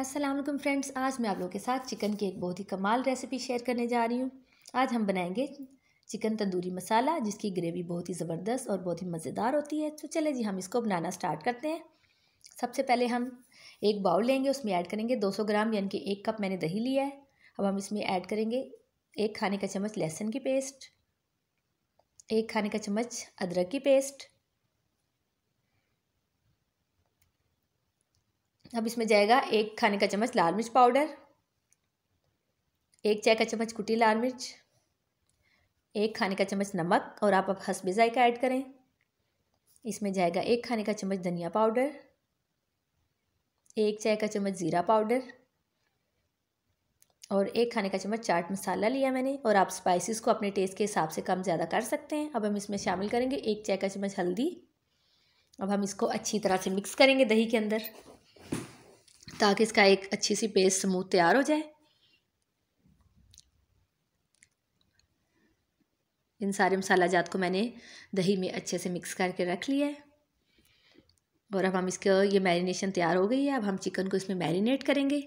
Aslam friends आज मैं आप लोगों के साथ चिकन की एक बहुत ही कमाल रेसिपी शेयर करने जा रही हूँ आज हम बनाएंगे चिकन तंदूरी मसाला जिसकी ग्रेवी बहुत ही ज़बरदस्त और बहुत ही मज़ेदार होती है तो चले जी हम इसको बनाना स्टार्ट करते हैं सबसे पहले हम एक बाउल लेंगे उसमें ऐड करेंगे 200 ग्राम यानी कि एक कप मैंने दही लिया है अब हम इसमें ऐड करेंगे एक खाने का चम्मच लहसुन की पेस्ट एक खाने का चम्मच अदरक की पेस्ट अब इसमें जाएगा एक खाने का चम्मच लाल मिर्च पाउडर एक चाय का चम्मच कुटी लाल मिर्च एक खाने का चम्मच नमक और आप अब हसबे जायका ऐड करें इसमें जाएगा एक खाने का चम्मच धनिया पाउडर एक चाय का चम्मच ज़ीरा पाउडर और एक खाने का चम्मच चाट मसाला लिया मैंने और आप स्पाइसेस को अपने टेस्ट के हिसाब से कम ज़्यादा कर सकते हैं अब हम इसमें शामिल करेंगे एक चाय का चम्मच हल्दी अब हम इसको अच्छी तरह से मिक्स करेंगे दही के अंदर ताकि इसका एक अच्छी सी पेस्ट स्मूथ तैयार हो जाए इन सारे मसाला जात को मैंने दही में अच्छे से मिक्स करके रख लिया है और अब हम इसका ये मैरिनेशन तैयार हो गई है अब हम चिकन को इसमें मैरिनेट करेंगे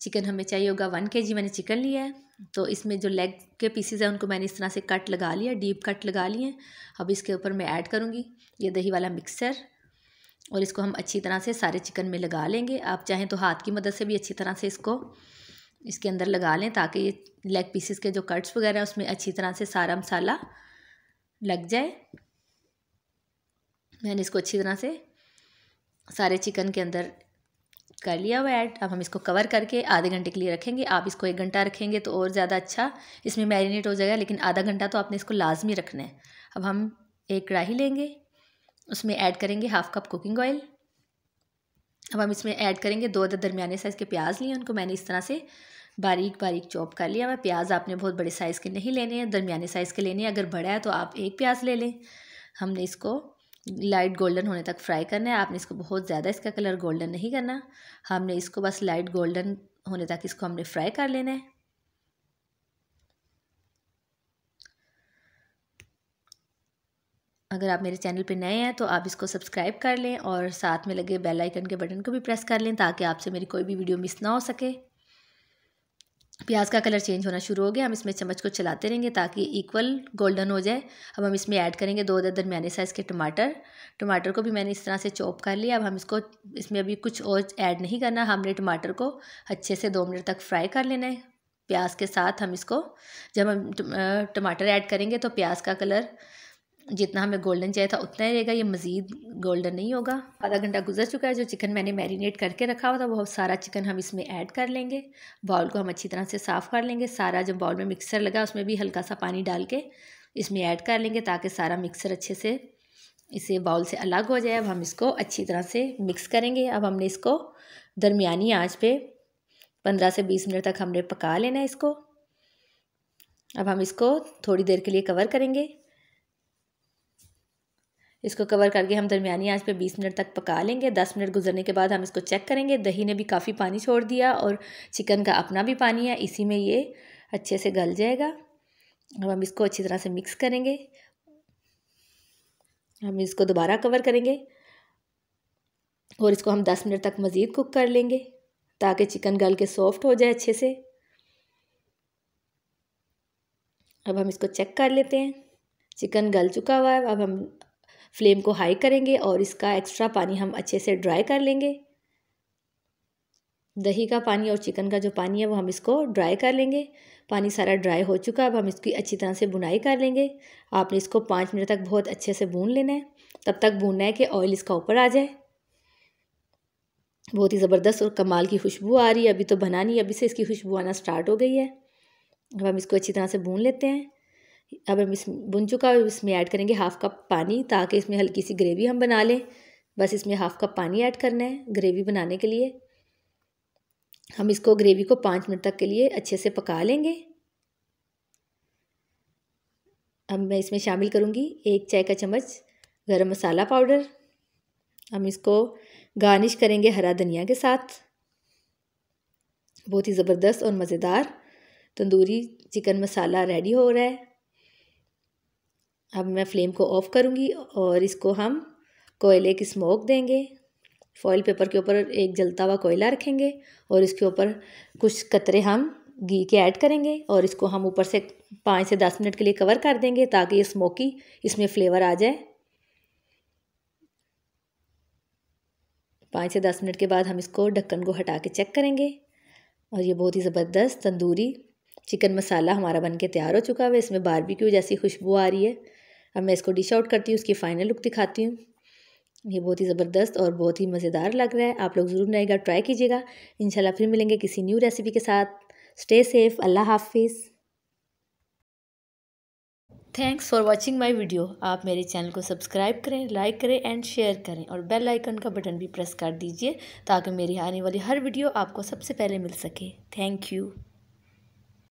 चिकन हमें चाहिए होगा वन के जी मैंने चिकन लिया है तो इसमें जो लेग के पीसीज हैं उनको मैंने इस तरह से कट लगा लिया डीप कट लगा लिए अब इसके ऊपर मैं ऐड करूँगी ये दही वाला मिक्सर और इसको हम अच्छी तरह से सारे चिकन में लगा लेंगे आप चाहें तो हाथ की मदद से भी अच्छी तरह से इसको इसके अंदर लगा लें ताकि ये लेग पीसेस के जो कट्स वगैरह हैं उसमें अच्छी तरह से सारा मसाला लग जाए मैंने इसको अच्छी तरह से सारे चिकन के अंदर कर लिया हुआ ऐड अब हम इसको कवर करके आधे घंटे के लिए रखेंगे आप इसको एक घंटा रखेंगे तो और ज़्यादा अच्छा इसमें मैरिनेट हो जाएगा लेकिन आधा घंटा तो आपने इसको लाजमी रखना है अब हम एक कढ़ाही लेंगे उसमें ऐड करेंगे हाफ़ कप कुकिंग ऑयल अब हम इसमें ऐड करेंगे दो अदर दरमियाने साइज़ के प्याज लिए उनको मैंने इस तरह से बारीक बारीक चॉप कर लिया हुआ प्याज आपने बहुत बड़े साइज़ के नहीं लेने हैं दरमियाने साइज़ के लेने हैं अगर बड़ा है तो आप एक प्याज ले लें हमने इसको लाइट गोल्डन होने तक फ्राई करना है आपने इसको बहुत ज़्यादा इसका कलर गोल्डन नहीं करना हमने इसको बस लाइट गोल्डन होने तक इसको हमने फ्राई कर लेना है अगर आप मेरे चैनल पर नए हैं तो आप इसको सब्सक्राइब कर लें और साथ में लगे बेल आइकन के बटन को भी प्रेस कर लें ताकि आपसे मेरी कोई भी वीडियो मिस ना हो सके प्याज का कलर चेंज होना शुरू हो गया हम इसमें चम्मच को चलाते रहेंगे ताकि इक्वल गोल्डन हो जाए अब हम इसमें ऐड करेंगे दो दरमिया साइज़ के टमाटर टमाटर को भी मैंने इस तरह से चॉप कर लिया अब हम इसको इसमें अभी कुछ और ऐड नहीं करना हमने टमाटर को अच्छे से दो मिनट तक फ्राई कर लेना है प्याज के साथ हम इसको जब हम टमाटर ऐड करेंगे तो प्याज का कलर जितना हमें गोल्डन चाहिए था उतना ही रहेगा ये मज़ीद गोल्डन नहीं होगा आधा घंटा गुजर चुका है जो चिकन मैंने मैरिनेट करके रखा हुआ था वो सारा चिकन हम इसमें ऐड कर लेंगे बाउल को हम अच्छी तरह से साफ़ कर लेंगे सारा जो बाउल में मिक्सर लगा उसमें भी हल्का सा पानी डाल के इसमें ऐड कर लेंगे ताकि सारा मिक्सर अच्छे से इसे बाउल से अलग हो जाए अब हम इसको अच्छी तरह से मिक्स करेंगे अब हमने इसको दरमिया आँच पे पंद्रह से बीस मिनट तक हमने पका लेना है इसको अब हम इसको थोड़ी देर के लिए कवर करेंगे इसको कवर करके हम दरमियानी आंच पे 20 मिनट तक पका लेंगे 10 मिनट गुजरने के बाद हम इसको चेक करेंगे दही ने भी काफ़ी पानी छोड़ दिया और चिकन का अपना भी पानी है इसी में ये अच्छे से गल जाएगा अब हम इसको अच्छी तरह से मिक्स करेंगे हम इसको दोबारा कवर करेंगे और इसको हम 10 मिनट तक मज़ीद कुक कर लेंगे ताकि चिकन गल के सॉफ्ट हो जाए अच्छे से अब हम इसको चेक कर लेते हैं चिकन गल चुका हुआ है अब हम फ्लेम को हाई करेंगे और इसका एक्स्ट्रा पानी हम अच्छे से ड्राई कर लेंगे दही का पानी और चिकन का जो पानी है वो हम इसको ड्राई कर लेंगे पानी सारा ड्राई हो चुका है अब हम इसकी अच्छी तरह से बुनाई कर लेंगे आपने इसको पाँच मिनट तक बहुत अच्छे से भून लेना है तब तक भूनना है कि ऑयल इसका ऊपर आ जाए बहुत ही ज़बरदस्त और कमाल की खुशबू आ रही है अभी तो बना नहीं अभी से इसकी खुशबू आना स्टार्ट हो गई है अब हम इसको अच्छी तरह से भून लेते हैं अब हम इस बुन चुका है इसमें ऐड करेंगे हाफ़ कप पानी ताकि इसमें हल्की सी ग्रेवी हम बना लें बस इसमें हाफ़ कप पानी ऐड करना है ग्रेवी बनाने के लिए हम इसको ग्रेवी को पाँच मिनट तक के लिए अच्छे से पका लेंगे अब मैं इसमें शामिल करूँगी एक चाय का चम्मच गरम मसाला पाउडर हम इसको गार्निश करेंगे हरा धनिया के साथ बहुत ही ज़बरदस्त और मज़ेदार तंदूरी चिकन मसाला रेडी हो रहा है अब मैं फ्लेम को ऑफ़ करूँगी और इसको हम कोयले की स्मोक देंगे फॉइल पेपर के ऊपर एक जलता हुआ कोयला रखेंगे और इसके ऊपर कुछ कतरे हम घी के ऐड करेंगे और इसको हम ऊपर से पाँच से दस मिनट के लिए कवर कर देंगे ताकि ये स्मोकी इसमें फ्लेवर आ जाए पाँच से दस मिनट के बाद हम इसको ढक्कन को हटा के चेक करेंगे और ये बहुत ही ज़बरदस्त तंदूरी चिकन मसाला हमारा बन के तैयार हो चुका है इसमें बारबेक्यू जैसी खुशबू आ रही है अब मैं इसको डिश आउट करती हूँ उसकी फ़ाइनल लुक दिखाती हूँ ये बहुत ही ज़बरदस्त और बहुत ही मज़ेदार लग रहा है आप लोग ज़रूर बनाएगा ट्राई कीजिएगा इन फिर मिलेंगे किसी न्यू रेसिपी के साथ स्टे सेफ़ अल्लाह हाफिज़ thanks for watching my video आप मेरे चैनल को सब्सक्राइब करें लाइक करें एंड शेयर करें और बेल आइकन का बटन भी प्रेस कर दीजिए ताकि मेरी आने वाली हर वीडियो आपको सबसे पहले मिल सके थैंक यू